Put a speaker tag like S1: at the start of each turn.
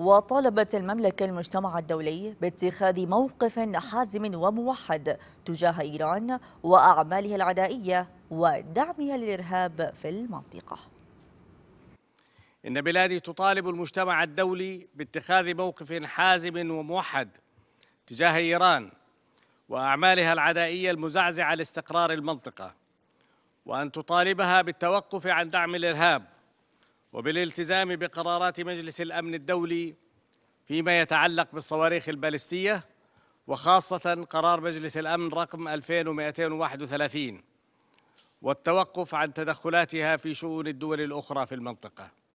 S1: وطالبت المملكة المجتمع الدولي باتخاذ موقف حازم وموحد تجاه إيران وأعمالها العدائية ودعمها للإرهاب في المنطقة
S2: إن بلادي تطالب المجتمع الدولي باتخاذ موقف حازم وموحد تجاه إيران وأعمالها العدائية المزعزعة لاستقرار المنطقة وأن تطالبها بالتوقف عن دعم الإرهاب وبالالتزام بقرارات مجلس الأمن الدولي فيما يتعلق بالصواريخ البالستية وخاصة قرار مجلس الأمن رقم 2231 والتوقف عن تدخلاتها في شؤون الدول الأخرى في المنطقة